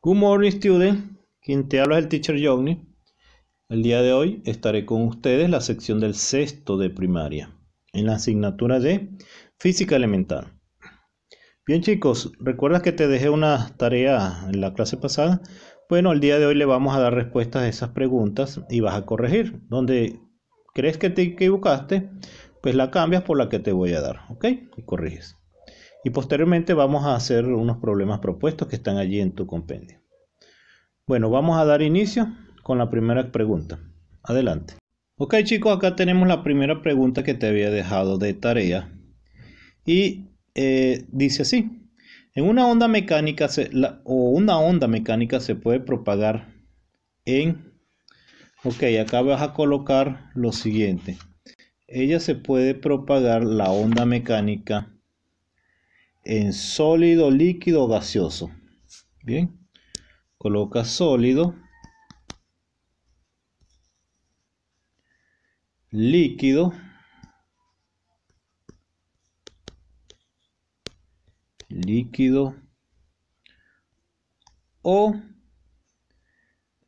Good morning, student. Quien te habla es el teacher Johnny. El día de hoy estaré con ustedes la sección del sexto de primaria en la asignatura de física elemental. Bien, chicos, ¿recuerdas que te dejé una tarea en la clase pasada? Bueno, el día de hoy le vamos a dar respuestas a esas preguntas y vas a corregir. Donde crees que te equivocaste, pues la cambias por la que te voy a dar, ¿ok? Y corriges y posteriormente vamos a hacer unos problemas propuestos que están allí en tu compendio. Bueno, vamos a dar inicio con la primera pregunta. Adelante. Ok chicos, acá tenemos la primera pregunta que te había dejado de tarea. Y eh, dice así. En una onda mecánica o una onda mecánica se puede propagar en... Ok, acá vas a colocar lo siguiente. Ella se puede propagar la onda mecánica en sólido, líquido o gaseoso. Bien, coloca sólido, líquido, líquido o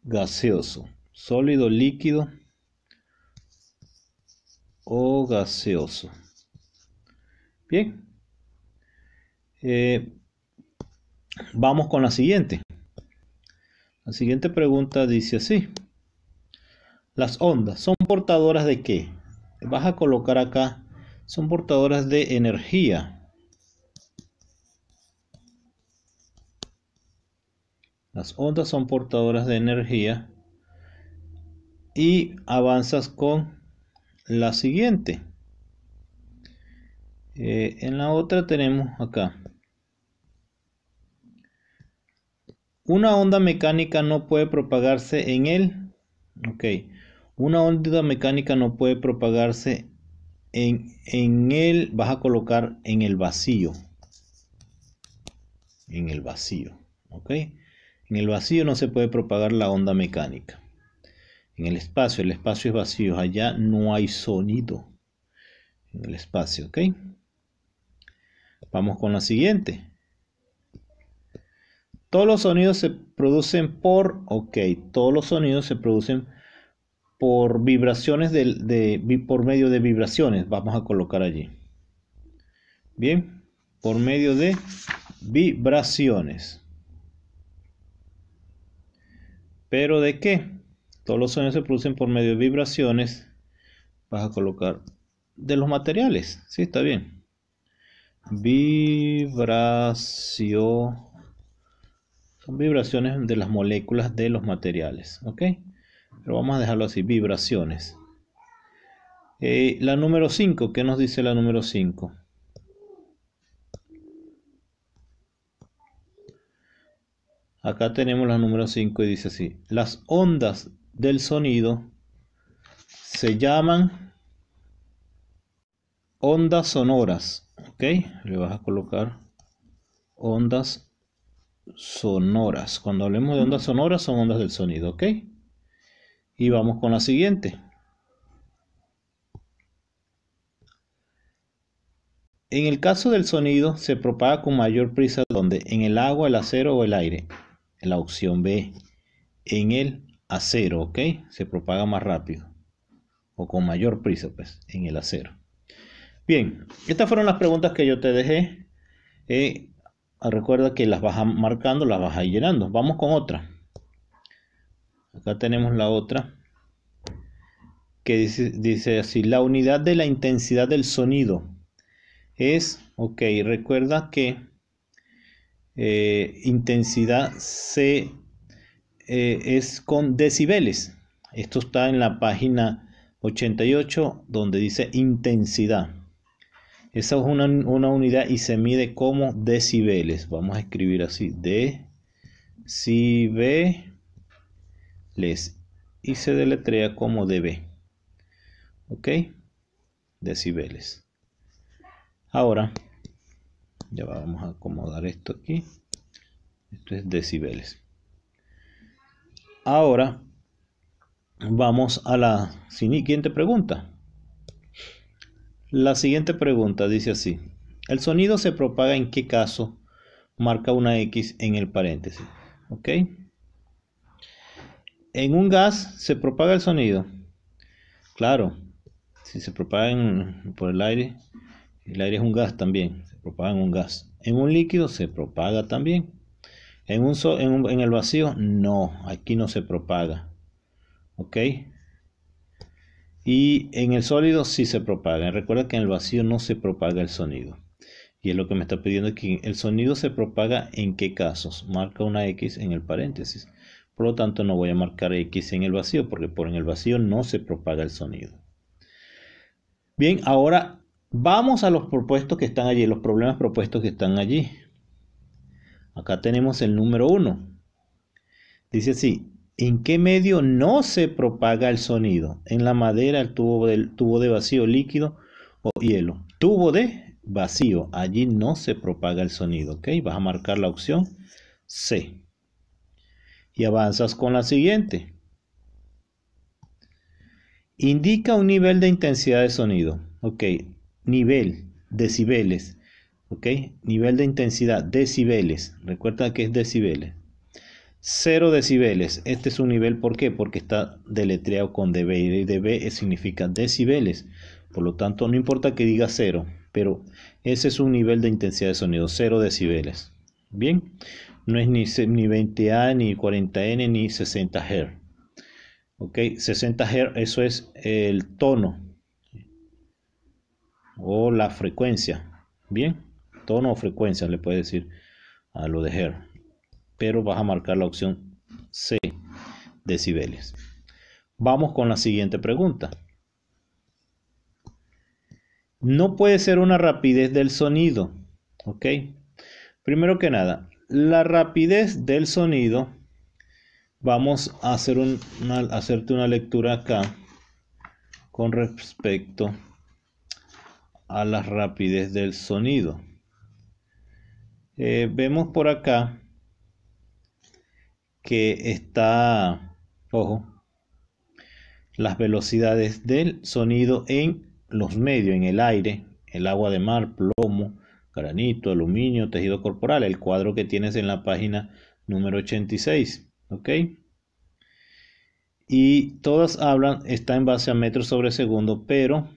gaseoso. Sólido, líquido o gaseoso. Bien, eh, vamos con la siguiente. La siguiente pregunta dice así. Las ondas son portadoras de qué? Vas a colocar acá, son portadoras de energía. Las ondas son portadoras de energía. Y avanzas con la siguiente. Eh, en la otra tenemos acá. Una onda mecánica no puede propagarse en él Ok. Una onda mecánica no puede propagarse en, en Vas a colocar en el vacío. En el vacío. Ok. En el vacío no se puede propagar la onda mecánica. En el espacio, el espacio es vacío. Allá no hay sonido. En el espacio, ¿ok? Vamos con la siguiente. Todos los sonidos se producen por, ok, todos los sonidos se producen por vibraciones por medio de vibraciones. Vamos a colocar allí. Bien, por medio de vibraciones. ¿Pero de qué? Todos los sonidos se producen por medio de vibraciones. Vas a colocar de los materiales. Sí, está bien vibración son vibraciones de las moléculas de los materiales ok pero vamos a dejarlo así vibraciones eh, la número 5 que nos dice la número 5 acá tenemos la número 5 y dice así las ondas del sonido se llaman ondas sonoras ok le vas a colocar ondas sonoras cuando hablemos de ondas sonoras son ondas del sonido ok y vamos con la siguiente En el caso del sonido, se propaga con mayor prisa donde en el agua, el acero o el aire. la opción B, en el acero, ¿ok? Se propaga más rápido o con mayor prisa, pues, en el acero. Bien, estas fueron las preguntas que yo te dejé. Eh, recuerda que las vas marcando, las vas a llenando. Vamos con otra. Acá tenemos la otra que dice, así, la unidad de la intensidad del sonido es, ok, recuerda que eh, intensidad eh, es con decibeles. Esto está en la página 88 donde dice intensidad. Esa es una, unidad y se mide como decibeles. Vamos a escribir así, decibeles. Y se deletrea como dB. ¿Ok? Decibeles. Ahora, ya vamos a acomodar esto aquí. Esto es decibeles. Ahora, vamos a la siguiente pregunta. La siguiente pregunta dice así. ¿El sonido se propaga en qué caso marca una X en el paréntesis? ¿Ok? ¿En un gas se propaga el sonido? Claro, si se propaga por el aire, el aire es un gas también, se propaga en un gas. En un líquido se propaga también. En, en el vacío, no, aquí no se propaga. ¿Ok? Y en el sólido sí se propaga. Recuerda que en el vacío no se propaga el sonido. Y es lo que me está pidiendo aquí. El sonido se propaga en qué casos. Marca una X en el paréntesis. Por lo tanto, no voy a marcar X en el vacío porque por en el vacío no se propaga el sonido. Bien, ahora vamos a los propuestos que están allí, los problemas propuestos que están allí. Acá tenemos el número 1. Dice así, ¿En qué medio no se propaga el sonido? En la madera, el tubo, tubo de vacío líquido o hielo. Tubo de vacío, allí no se propaga el sonido. ¿ok? Vas a marcar la opción C. Y avanzas con la siguiente. Indica un nivel de intensidad de sonido. ¿ok? Nivel, decibeles. ¿ok? Nivel de intensidad, decibeles. Recuerda que es decibeles. 0 decibeles. Este es un nivel, ¿por qué? Porque está deletreado con dB y dB significa decibeles. Por lo tanto, no importa que diga 0, pero ese es un nivel de intensidad de sonido, 0 decibeles. Bien, no es ni, 20A, ni 40N, ni 60 Hz. Ok, 60 Hz, eso es el tono o la frecuencia. Bien, tono o frecuencia le puede decir a lo de Hz pero vas a marcar la opción C, decibeles. Vamos con la siguiente pregunta. No puede ser una rapidez del sonido, ¿ok? Primero que nada, la rapidez del sonido, vamos a hacer hacerte una lectura acá con respecto a la rapidez del sonido. Eh, vemos por acá que está, ojo, las velocidades del sonido en los medios, en el aire, el agua de mar, plomo, granito, aluminio, tejido corporal, el cuadro que tienes en la página número 86, ¿ok? Y todas hablan, está en base a metros sobre segundo, pero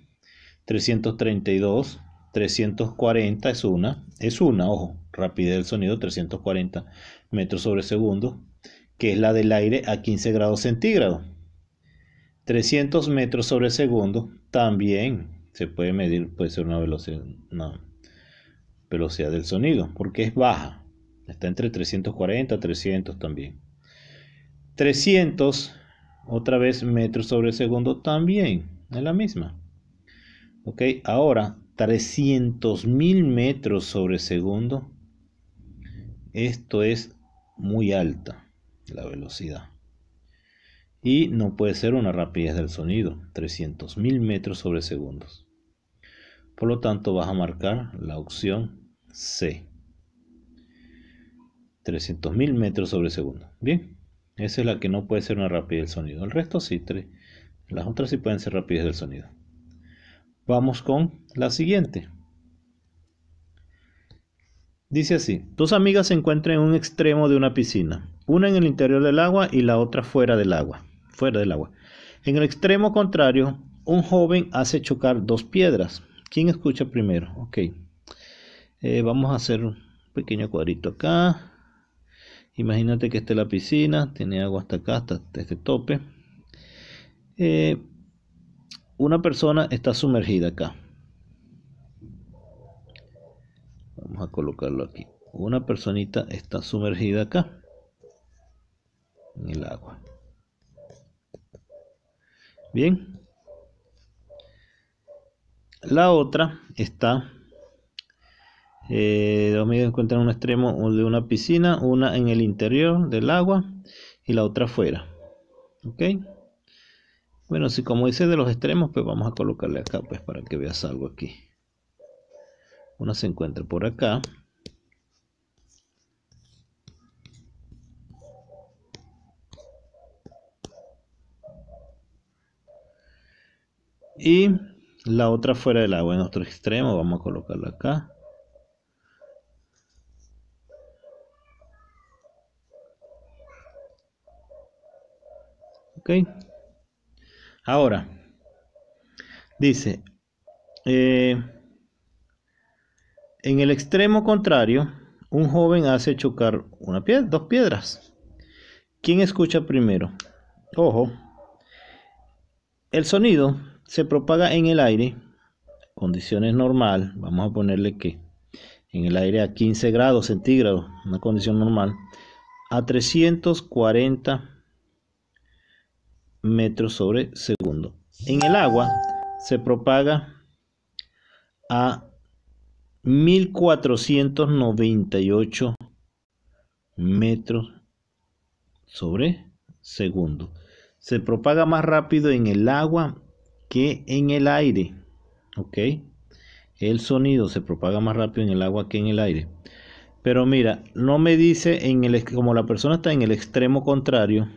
332, 340 es una, es una, ojo, rapidez del sonido, 340 metros sobre segundo, que es la del aire a 15 grados centígrados. 300 metros sobre segundo también se puede medir, puede ser una velocidad, una velocidad del sonido, porque es baja. Está entre 340 y 300 también. 300, otra vez metros sobre segundo también, es la misma. Ok, ahora 300 mil metros sobre segundo. Esto es muy alta la velocidad. Y no puede ser una rapidez del sonido, 300.000 metros sobre segundos. Por lo tanto, vas a marcar la opción C. 300.000 metros sobre segundo. Bien, esa es la que no puede ser una rapidez del sonido. El resto sí, las otras sí pueden ser rapidez del sonido. Vamos con la siguiente. Dice así, dos amigas se encuentran en un extremo de una piscina, una en el interior del agua y la otra fuera del agua, fuera del agua. En el extremo contrario, un joven hace chocar dos piedras. ¿Quién escucha primero? Ok. Eh, vamos a hacer un pequeño cuadrito acá. Imagínate que esta es la piscina, tiene agua hasta acá, hasta este tope. Eh, una persona está sumergida acá. a colocarlo aquí una personita está sumergida acá en el agua bien la otra está eh, los encuentran un extremo de una piscina una en el interior del agua y la otra fuera ok bueno si como dice de los extremos pues vamos a colocarle acá pues para que veas algo aquí una se encuentra por acá. Y la otra fuera del agua, en otro extremo. Vamos a colocarla acá. Ok. Ahora, dice, eh, en el extremo contrario, un joven hace chocar una piedra, dos piedras. ¿Quién escucha primero? Ojo. El sonido se propaga en el aire, condiciones normal, vamos a ponerle que en el aire a 15 grados centígrados, una condición normal, a 340 metros sobre segundo. En el agua se propaga a 1498 metros sobre segundo. Se propaga más rápido en el agua que en el aire. ¿Ok? El sonido se propaga más rápido en el agua que en el aire. Pero mira, no me dice en el como la persona está en el extremo contrario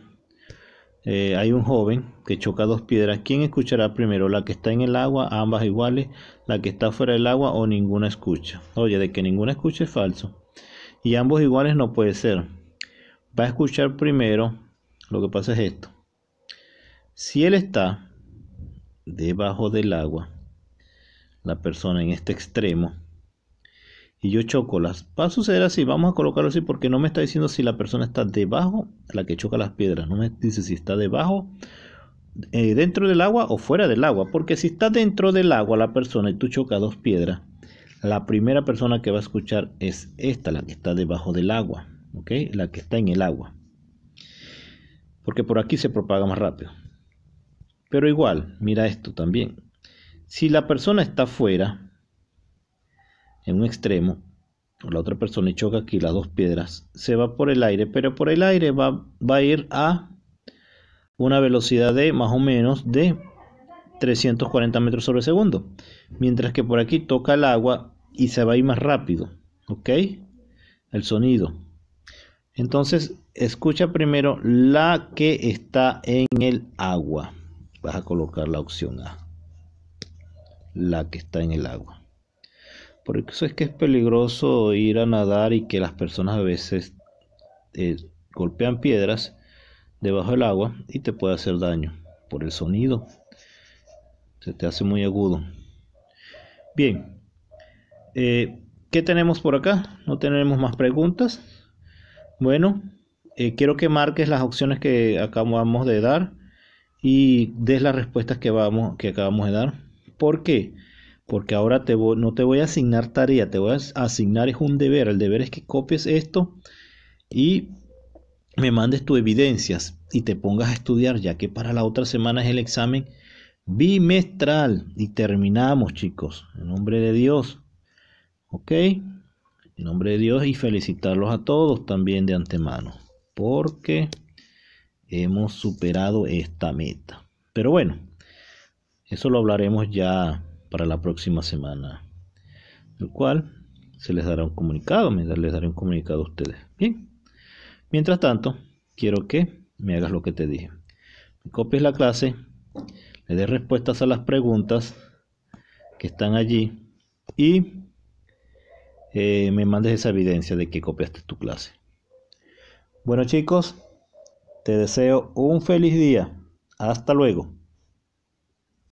eh, hay un joven que choca dos piedras. ¿Quién escuchará primero? ¿La que está en el agua, ambas iguales? ¿La que está fuera del agua o ninguna escucha? Oye, de que ninguna escucha es falso. Y ambos iguales no puede ser. Va a escuchar primero. Lo que pasa es esto. Si él está debajo del agua, la persona en este extremo, y yo choco las. Va a suceder así, vamos a colocarlo así porque no me está diciendo si la persona está debajo, la que choca las piedras, no me dice si está debajo, eh, dentro del agua o fuera del agua, porque si está dentro del agua la persona y tú chocas dos piedras, la primera persona que va a escuchar es esta, la que está debajo del agua, ¿ok? La que está en el agua. Porque por aquí se propaga más rápido. Pero igual, mira esto también. Si la persona está fuera, en un extremo, la otra persona y choca aquí las dos piedras, se va por el aire, pero por el aire va, va a ir a una velocidad de más o menos de 340 metros sobre segundo, mientras que por aquí toca el agua y se va a ir más rápido, ¿ok? El sonido. Entonces, escucha primero la que está en el agua. Vas a colocar la opción A, la que está en el agua. Por eso es que es peligroso ir a nadar y que las personas a veces eh, golpean piedras debajo del agua y te puede hacer daño por el sonido. Se te hace muy agudo. Bien, eh, ¿qué tenemos por acá? No tenemos más preguntas. Bueno, eh, quiero que marques las opciones que acabamos de dar y des las respuestas que, vamos, que acabamos de dar. ¿Por qué? porque ahora te no te voy a asignar tarea, te voy a asignar es un deber. El deber es que copies esto y me mandes tus evidencias y te pongas a estudiar, ya que para la otra semana es el examen bimestral. Y terminamos, chicos, en nombre de Dios. ¿Ok? En nombre de Dios y felicitarlos a todos también de antemano, porque hemos superado esta meta. Pero bueno, eso lo hablaremos ya para la próxima semana, el cual se les dará un comunicado, les daré un comunicado a ustedes. Bien, mientras tanto, quiero que me hagas lo que te dije. copies la clase, le des respuestas a las preguntas que están allí y eh, me mandes esa evidencia de que copiaste tu clase. Bueno chicos, te deseo un feliz día. Hasta luego.